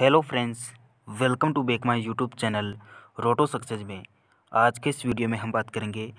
hello friends welcome to back my YouTube channel रोटो success में आज के इस वीडियो में हम बात करेंगे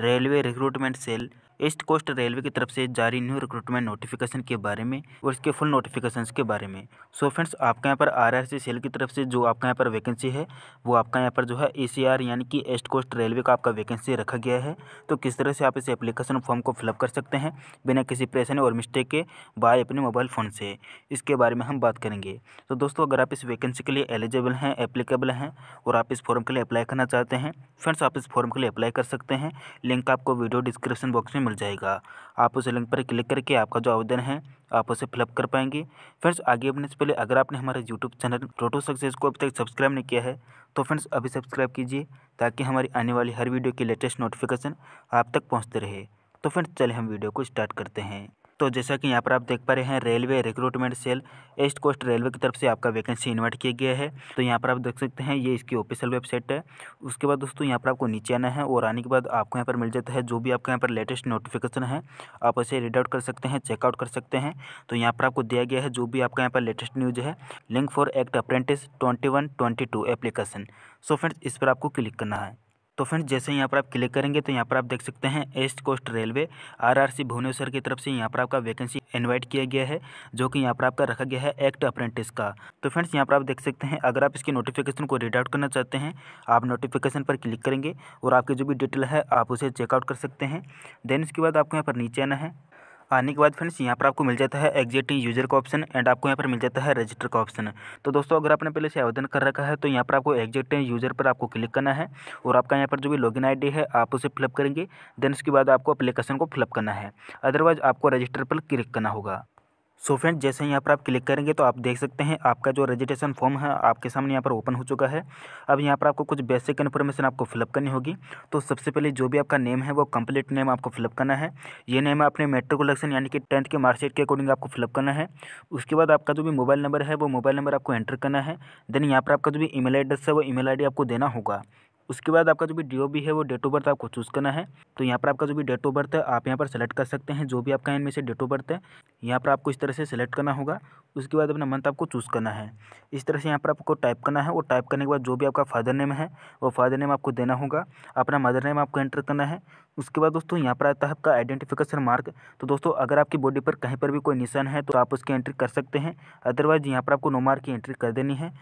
railway recruitment cell East Coast railway की तरफ से जारी न्यू रिक्रूटमेंट नोटिफिकेशन के बारे में और इसके फुल नोटिफिकेशंस के बारे में सो फ्रेंड्स आपके यहाँ पर आरआरसी सेल की तरफ से जो आपका यहाँ पर वैकेंसी है वो आपका यहाँ पर जो है ईसीआर यानी कि ईस्ट कोस्ट रेलवे का आपका वैकेंसी रखा गया है तो किस तरह से आप इस एप्लीकेशन फॉर्म को फिलअप कर सकते हैं बिना किसी परेशानी और मिस्टेक के बाय अपने मोबाइल फ़ोन से इसके बारे में हम बात करेंगे तो दोस्तों अगर आप इस वैकेंसी के लिए एलिजिबल हैं एप्लीकेबल हैं और आप इस फॉर्म के लिए अप्लाई करना चाहते हैं फ्रेंड्स आप इस फॉर्म के लिए अप्लाई कर सकते हैं लिंक आपको वीडियो डिस्क्रिप्शन बॉक्स में मिल खुल जाएगा आप उस लिंक पर क्लिक करके आपका जो आवेदन है आप उसे फिलअप कर पाएंगे फ्रेंड्स आगे बढ़ने से पहले अगर आपने हमारे यूट्यूब चैनल रोटो सक्सेस को अभी तक सब्सक्राइब नहीं किया है तो फ्रेंड्स अभी सब्सक्राइब कीजिए ताकि हमारी आने वाली हर वीडियो की लेटेस्ट नोटिफिकेशन आप तक पहुँचते रहे तो फ्रेंड्स चले हम वीडियो को स्टार्ट करते हैं तो जैसा कि यहाँ पर आप देख पा रहे हैं railway recruitment cell East Coast railway की तरफ से आपका वैकेंसी इन्वाइट किया गया है तो यहाँ पर आप देख सकते हैं ये इसकी ऑफिशियल वेबसाइट है उसके बाद दोस्तों यहाँ पर आपको नीचे आना है और आने के बाद आपको यहाँ पर मिल जाता है जो भी आपका यहाँ पर लेटेस्ट नोटिफिकेशन है आप उसे रीड आउट कर सकते हैं चेकआउट कर सकते हैं तो यहाँ पर आपको दिया गया है जो भी आपका यहाँ पर लेटेस्ट न्यूज है link for act apprentice twenty one twenty two application so friends इस पर आपको क्लिक करना है तो फ्रेंड्स जैसे यहाँ पर आप क्लिक करेंगे तो यहाँ पर आप देख सकते हैं East Coast railway RRC Bhubaneswar की तरफ से यहाँ पर आपका वैकेंसी इन्वाइट किया गया है जो कि यहाँ पर आपका रखा गया है एक्ट अप्रेंटिस का तो फ्रेंड्स यहाँ पर आप देख सकते हैं अगर आप इसकी नोटिफिकेशन को रीड आउट करना चाहते हैं आप नोटिफिकेशन पर क्लिक करेंगे और आपकी जो भी डिटेल है आप उसे चेकआउट कर सकते हैं देन इसके बाद आपको यहाँ पर नीचे आना है आने के बाद फ्रेंड्स यहाँ पर आपको मिल जाता है एग्जिटिंग यूजर का ऑप्शन एंड आपको यहाँ पर मिल जाता है रजिस्टर का ऑप्शन तो दोस्तों अगर आपने पहले से आवेदन कर रखा है तो यहाँ पर आपको एग्जिटिंग यूजर पर आपको क्लिक करना है और आपका यहाँ पर जो भी लॉगिन आईडी है आप उसे फिलअप करेंगे देन उसके बाद आपको अपलीकेशन को फिलअप करना है अदरवाइज आपको रजिस्टर पर क्लिक करना होगा सो फ्रेंड जैसे यहाँ पर आप क्लिक करेंगे तो आप देख सकते हैं आपका जो रजिस्ट्रेशन फॉर्म है आपके सामने यहाँ पर ओपन हो चुका है अब यहाँ पर आपको कुछ बेसिक इन्फॉर्मेशन आपको फिलअप करनी होगी तो सबसे पहले जो भी आपका नेम है वो कंप्लीट नेम आपको फिलअप करना है ये नेम अपने मेट्रिकुलेक्शन यानी कि टेंथ के मार्कशीट के अकॉर्डिंग आपको फिलअप करना है उसके बाद आपका जो भी मोबाइल नंबर है वो मोबाइल नंबर आपको एंटर करना है देन यहाँ पर आपका जो भी ई एड्रेस है वो ई आपको देना होगा उसके बाद आपका जो भी डी ओ बी है वो डेट ऑफ बर्थ आपको चूज़ करना है तो यहाँ पर आपका जो भी डेट ऑफ बर्थ है आप यहाँ पर सेलेक्ट कर सकते हैं जो भी आपका इनमें से डेट ऑफ बर्थ है यहाँ पर आपको इस तरह से सेलेक्ट करना होगा उसके बाद अपना मंथ आपको चूज़ करना है इस तरह से यहाँ पर आपको टाइप करना है और टाइप करने के बाद जो भी आपका फादर नेम है वो फादर नेम आपको देना होगा अपना मदर नेम आपको एंटर करना है उसके बाद दोस्तों यहाँ पर आता है आपका आइडेंटिफिकेशन मार्क तो दोस्तों अगर आपकी बॉडी पर कहीं पर भी कोई निशान है तो आप उसकी एंट्री कर सकते हैं अदरवाइज़ यहाँ पर आपको नो मार्क की एंट्री कर देनी है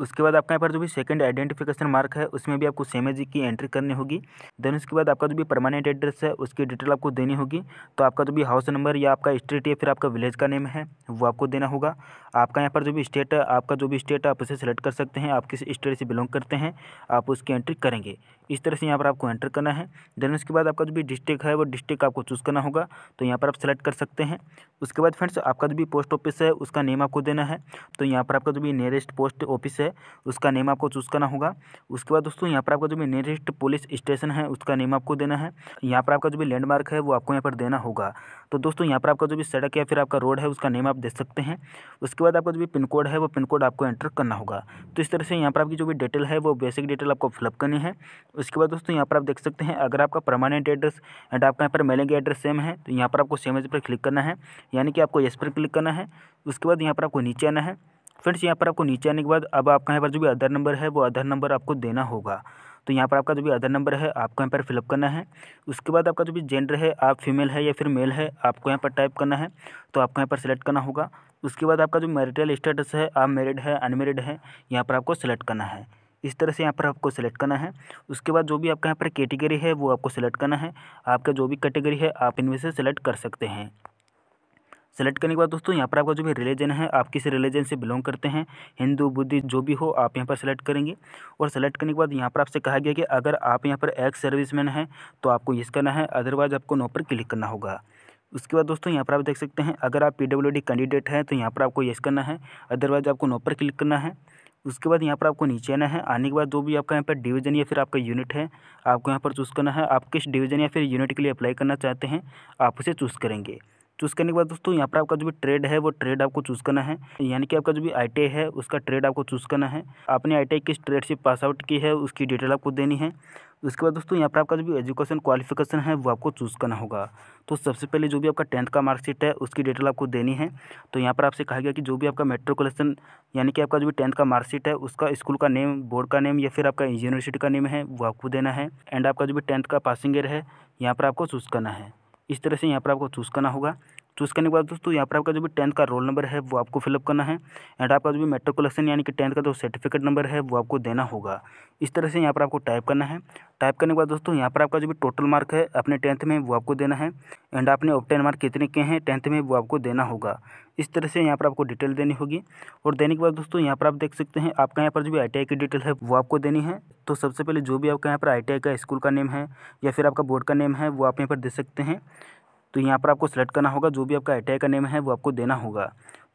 उसके बाद आपका यहाँ पर जो भी सेकंड आइडेंटिफिकेशन मार्क है उसमें भी आपको सेम एज की एंट्री करनी होगी देन उसके बाद आपका जो भी परमानेंट एड्रेस है उसकी डिटेल आपको देनी होगी तो आपका जो भी हाउस नंबर या आपका स्ट्रीट या फिर आपका विलेज का नेम है वो आपको देना होगा आपका यहाँ पर जो भी स्टेट है आपका जो भी स्टेट आप उसे सेलेक्ट कर सकते हैं आप किस स्टेट से बिलोंग करते हैं आप उसकी एंट्री करेंगे इस तरह से यहाँ पर आपको एंटर करना है देन उसके बाद आपका जो भी डिस्ट्रिक्ट है वो डिस्ट्रिक्ट आपको चूज़ करना होगा तो यहाँ पर आप सेलेक्ट कर सकते हैं उसके बाद फ्रेंड्स आपका जो भी पोस्ट ऑफिस है उसका नेम आपको देना है तो यहाँ पर आपका जो भी नियरेस्ट पोस्ट ऑफिस है उसका नेम आपको चूज़ करना होगा उसके बाद दोस्तों यहाँ पर आपका जो भी नियरेस्ट पुलिस स्टेशन है उसका नेम आपको देना है यहाँ पर आपका जो भी लैंडमार्क है वो आपको यहाँ पर देना होगा तो दोस्तों यहाँ पर आपका जो भी सड़क या फिर आपका रोड है उसका नेम आप दे सकते हैं उसके बाद आपका जो भी पिन कोड है वो पिन कोड आपको एंटर करना होगा तो इस तरह से यहाँ पर आपकी जो भी डिटेल है वो बेसिक डिटेल आपको फिलअप करनी है उसके बाद दोस्तों यहाँ पर आप देख सकते हैं अगर आपका परमानेंट एड्रेस एंड आपका यहाँ पर मेलिंग एड्रेस सेम है तो यहाँ पर आपको सेम एज पर क्लिक करना है यानी कि आपको येस पर क्लिक करना है उसके बाद यहाँ पर आपको नीचे आना है फ्रेंड्स यहाँ पर आपको नीचे आने के बाद अब आपका यहाँ पर जो भी आधार नंबर है वो आधार नंबर आपको देना होगा तो यहाँ पर आपका जो भी आधार नंबर है आपको यहाँ पर फिलअप करना है उसके बाद आपका जो भी जेंडर है आप फीमेल है या फिर मेल है आपको यहाँ पर टाइप करना है तो आपको यहाँ पर सेलेक्ट करना होगा उसके बाद आपका जो मैरिटल स्टेटस है आप मेरिड है अनमेरिड है यहाँ पर आपको सेलेक्ट करना है इस तरह से यहाँ पर आपको सेलेक्ट करना है उसके बाद जो भी आपका यहाँ पर कैटेगरी है वो आपको सेलेक्ट करना है आपका जो भी कैटेगरी है आप इनमें से सेलेक्ट कर सकते हैं सेलेक्ट करने के बाद दोस्तों यहाँ पर आपका जो भी रिलीजन है आप किस रिलीजन से बिलोंग करते हैं हिंदू बुद्धिस्ट जो भी हो आप यहाँ पर सेलेक्ट करेंगे और सेलेक्ट करने के बाद यहाँ पर आपसे कहा गया कि अगर आप यहाँ पर एक्स सर्विसमैन हैं तो आपको यस करना है अदरवाइज आपको नो पर क्लिक करना होगा उसके बाद दोस्तों यहाँ पर आप देख सकते हैं अगर आप पी कैंडिडेट हैं तो यहाँ पर आपको येस करना है अदरवाइज आपको नो पर क्लिक करना है उसके बाद यहाँ पर आपको नीचे आना है आने के बाद जो भी आपका यहाँ पर डिवीजन या फिर आपका यूनिट है आपको यहाँ पर चूज़ करना है आप किस डिवीजन या फिर यूनिट के लिए अप्लाई करना चाहते हैं आप उसे चूज़ करेंगे चूज़ करने के बाद दोस्तों यहाँ पर आपका जो भी ट्रेड है वो ट्रेड आपको चूज़ करना है यानी कि आपका जो भी आई है उसका ट्रेड आपको चूज़ करना है आपने आई टी किस ट्रेड से पास आउट की है उसकी डिटेल आपको देनी है उसके बाद दोस्तों यहाँ पर आपका जो भी एजुकेशन क्वालिफिकेशन है वो आपको चूज़ करना होगा तो सबसे पहले जो भी आपका टेंथ का मार्कशीट है उसकी डिटेल आपको देनी है तो यहाँ पर आपसे कहा गया कि जो भी आपका मेट्रिकुलेशन यानी कि आपका जो भी टेंथ का मार्कशीट है उसका स्कूल का नेम बोर्ड का नेम या फिर आपका यूनिवर्सिटी का नेम है वो आपको देना है एंड आपका जो भी टेंथ का पासिंग ईयर है यहाँ पर आपको चूज़ करना है इस तरह से यहाँ पर आपको चूज़ करना होगा चूज़ करने के बाद दोस्तों यहाँ पर आपका जो भी टेंथ का रोल नंबर है वो आपको फिलअप करना है एंड आपका जो भी मेट्रिकुलेशन यानी कि टेंथ का जो सर्टिफिकेट नंबर है वो आपको देना होगा इस तरह से यहाँ पर आपको टाइप करना है टाइप करने के बाद दोस्तों यहाँ पर आपका जो भी टोटल मार्क है अपने टेंथ में वो आपको देना है एंड आपने ऑप्टेन मार्क कितने के हैं टेंथ में वो आपको देना होगा इस तरह से यहाँ पर आपको डिटेल देनी होगी और देने के बाद दोस्तों यहाँ पर आप देख सकते हैं आपका यहाँ पर जो भी आई की डिटेल है वो आपको देनी है तो सबसे पहले जो भी आपका यहाँ पर आई का स्कूल का नेम है या फिर आपका बोर्ड का नेम है वो आप यहाँ पर दे सकते हैं तो यहाँ पर आपको सेलेक्ट करना होगा जो भी आपका आई का नेम है वो आपको देना होगा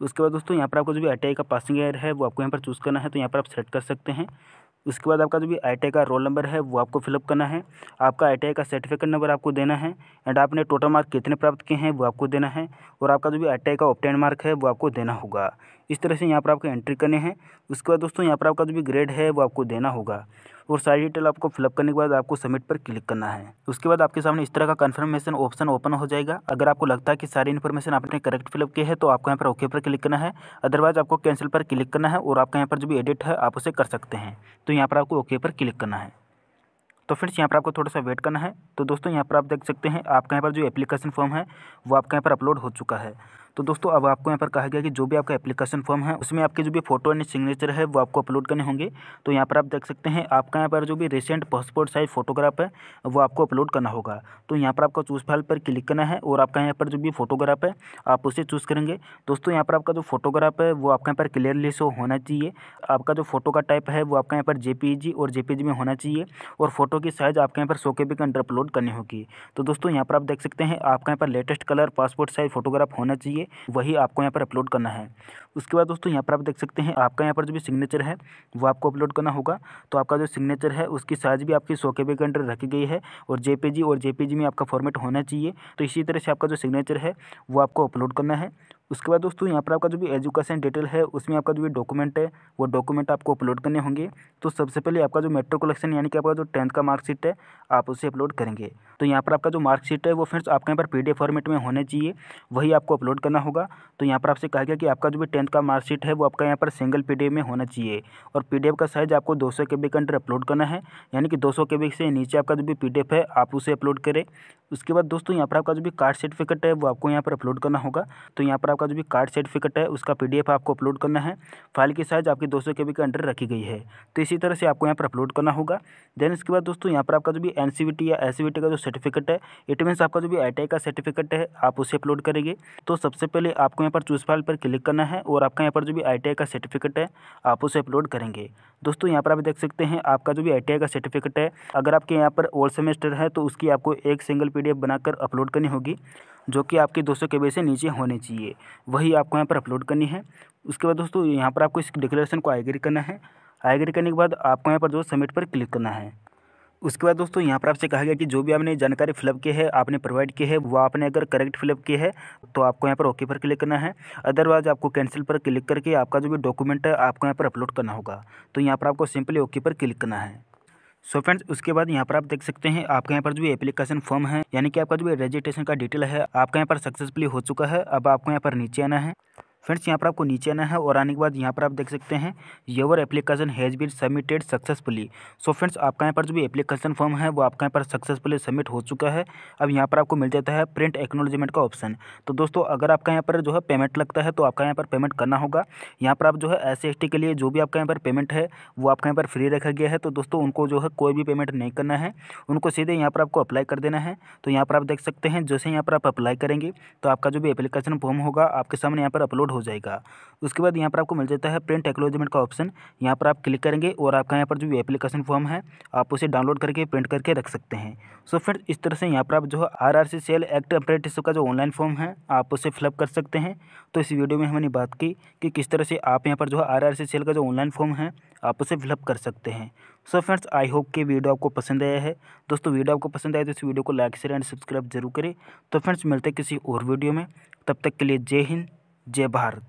उसके बाद दोस्तों यहाँ पर आपका जो भी आई का पासिंग एयर है वो आपको यहाँ पर चूज़ करना है तो यहाँ पर आप सेलेक्ट कर सकते हैं उसके बाद आपका जो भी आई का रोल नंबर है वो आपको फिलअप करना है आपका आई का सर्टिफिकेट नंबर आपको देना है एंड आपने टोटल मार्क कितने प्राप्त किए हैं वो आपको देना है और आपका जो भी आई का ऑप्टेन मार्क है वो आपको देना होगा इस तरह से यहाँ पर आपको एंट्री करने हैं उसके बाद दोस्तों यहाँ पर आपका जो भी ग्रेड है वो आपको देना होगा और सारी डिटेल आपको फिलअप करने के बाद आपको सबमिट पर क्लिक करना है उसके बाद आपके सामने इस तरह का कन्फर्मेशन ऑप्शन ओपन हो जाएगा अगर आपको लगता है कि सारी इन्फॉर्मेशन आपने करेक्ट फिलअप की है तो आपको यहाँ पर ओके पर क्लिक करना है अदरवाइज आपको कैंसिल पर क्लिक करना है और आपका यहाँ पर जो भी एडिट है आप उसे कर सकते हैं तो यहाँ पर आपको ओके पर क्लिक करना है तो फ्रेंड्स यहाँ पर आपको थोड़ा सा वेट करना है तो दोस्तों यहाँ पर आप देख सकते हैं आपके यहाँ पर जो एप्लीकेशन फॉर्म है वो आपके यहाँ पर अपलोड हो चुका है तो दोस्तों अब आपको यहाँ पर कहा गया कि जो भी आपका एप्लीकेशन फॉर्म है उसमें आपके जो भी फोटो एंड सिग्नेचर है वो आपको अपलोड करने होंगे तो यहाँ पर आप देख सकते हैं आपका यहाँ पर जो भी रिसेंट पासपोर्ट साइज फोटोग्राफ है वो आपको अपलोड करना होगा तो यहाँ पर आपका चूज़ फाइल पर क्लिक करना है और आपका यहाँ पर जो भी फोटोग्राफ है आप उसे चूज़ करेंगे दोस्तों यहाँ पर आपका जो फोटोग्राफ है वो आपके यहाँ पर क्लियरली शो होना चाहिए आपका जो फोटो का टाइप है वो आपका यहाँ पर जे और जे में होना चाहिए और फोटो की साइज़ आपके यहाँ पर सो के बी के अंडर अपलोड करनी होगी तो दोस्तों यहाँ पर आप देख सकते हैं आपका यहाँ पर latest colour passport size photograph होना चाहिए चाहिए वही आपको यहाँ पर अपलोड करना है उसके बाद दोस्तों यहाँ पर आप देख सकते हैं आपका यहाँ पर जो भी सिग्नेचर है वो आपको अपलोड करना होगा तो आपका जो सिग्नेचर है उसकी साइज़ भी आपकी सौ के बी के अंडर रखी गई है और जे और जे में आपका फॉर्मेट होना चाहिए तो इसी तरह से आपका जो सिग्नेचर है वो आपको अपलोड करना है उसके बाद दोस्तों यहाँ पर आपका जो भी एजुकेशन डिटेल है उसमें आपका जो भी डॉक्यूमेंट है वो डॉक्यूमेंट आपको अपलोड करने होंगे तो सबसे पहले आपका जो कलेक्शन यानी कि आपका जो टेंथ का मार्कशीट है आप उसे अपलोड करेंगे तो यहाँ पर आपका जो मार्कशीट है वो फ्रेंड्स आपके यहाँ पर पी फॉर्मेट में होने चाहिए वही आपको अपलोड करना होगा तो यहाँ पर आपसे कहा गया कि आपका जो भी टेंथ का मार्कशीट है वो आपका यहाँ पर सिंगल पी में होना चाहिए और पी का साइज आपको दो सौ के बी के अंडर अपलोड करना है यानी कि दो सौ के बी से नीचे आपका जो भी पी है आप उसे अपलोड करें उसके बाद दोस्तों यहाँ पर आपका जो भी कार्ड सर्टिफिकेट है वो आपको यहाँ पर अपलोड करना होगा तो यहाँ पर आपका जो भी कार्ड सर्टिफिकेट है उसका पीडीएफ आपको अपलोड करना है फाइल की साइज़ आपकी 200 केबी के अंडर रखी गई है तो इसी तरह से आपको यहाँ पर अपलोड करना होगा देन इसके बाद दोस्तों यहाँ पर आपका जो भी एन या एस का जो सर्टिफिकेट है इट मीनस आपका जो भी आई का सर्टिफिकेट है आप उसे अपलोड करेंगे तो सबसे पहले आपको यहाँ पर चूज फाइल पर क्लिक करना है और आपका यहाँ पर जो भी आई का सर्टिफिकेट है आप उसे अपलोड करेंगे दोस्तों यहाँ पर आप देख सकते हैं आपका जो भी आई का सर्टिफिकेट है अगर आपके यहाँ पर ओल्ड सेमेस्टर है तो उसकी आपको एक सिंगल पी बनाकर अपलोड करनी होगी जो कि आपके दो के से नीचे होने चाहिए वही आपको यहाँ पर अपलोड करनी है उसके बाद दोस्तों यहाँ पर आपको इस डिक्लेरेशन को आईग्री करना है आईग्री करने के बाद आपको यहाँ पर जो सबमिट पर क्लिक करना है उसके बाद दोस्तों यहाँ पर आपसे कहा गया कि जो भी आपने जानकारी फिलअप की है आपने प्रोवाइड की है वो आपने अगर करेक्ट फिलअप की है तो आपको यहाँ पर ओके पर क्लिक करना है अदरवाइज आपको कैंसिल पर क्लिक करके आपका जो भी डॉक्यूमेंट है आपको यहाँ पर अपलोड करना होगा तो यहाँ पर आपको सिंपली ओके पर क्लिक करना है सो so फ्रेंड्स उसके बाद यहाँ पर आप देख सकते हैं आपके यहाँ पर जो एप्लीकेशन फॉर्म है यानी कि आपका जो रजिस्ट्रेशन का डिटेल है आपका यहाँ पर सक्सेसफुली हो चुका है अब आपको यहाँ पर नीचे आना है फ्रेंड्स यहाँ पर आपको नीचे आना है और आने के बाद यहाँ पर आप देख सकते हैं your application has been submitted successfully so friends आपका यहाँ पर जो भी एप्लीकेशन फॉर्म है वो आपका यहाँ पर सक्सेसफुली सबमिट हो चुका है अब यहाँ पर आपको मिल जाता है प्रिंट एक्नोलॉजमेंट का ऑप्शन तो दोस्तों अगर आपका यहाँ पर जो है पेमेंट लगता है तो आपका यहाँ पर पेमेंट करना होगा यहाँ पर आप जो है एस सी के लिए जो भी आपका यहाँ पर पेमेंट है वो आपका यहाँ पर फ्री रखा गया है तो दोस्तों उनको जो है कोई भी पेमेंट नहीं करना है उनको सीधे यहाँ पर आपको अप्लाई कर देना है तो यहाँ पर आप देख सकते हैं जैसे यहाँ पर आप अप्लाई करेंगे तो आपका जो भी एप्लीकेशन फॉर्म होगा आपके सामने यहाँ पर अपलोड हो जाएगा उसके बाद यहाँ पर आपको मिल जाता है प्रिंट एक्लोजमेंट का ऑप्शन यहाँ पर आप क्लिक करेंगे और आपका यहाँ पर जो एप्लीकेशन फॉर्म है आप उसे डाउनलोड करके प्रिंट करके रख सकते हैं सो फ्रेंड्स इस तरह से यहाँ पर आप जो है R R C cell act apprenticeship का जो ऑनलाइन फॉर्म है आप उसे फिलअप कर सकते हैं तो इस वीडियो में हमने बात की कि किस तरह से आप यहाँ पर जो है आर आर सी सेल का जो ऑनलाइन फॉर्म है आप उसे फिलअप कर सकते हैं सो फ्रेंड्स आई होप कि वीडियो आपको पसंद आया है दोस्तों वीडियो आपको पसंद आया तो इस वीडियो को लाइक शेयर एंड सब्सक्राइब जरूर करें तो फ्रेंड्स मिलते हैं किसी और वीडियो में तब तक के लिए जय हिंद जय भारत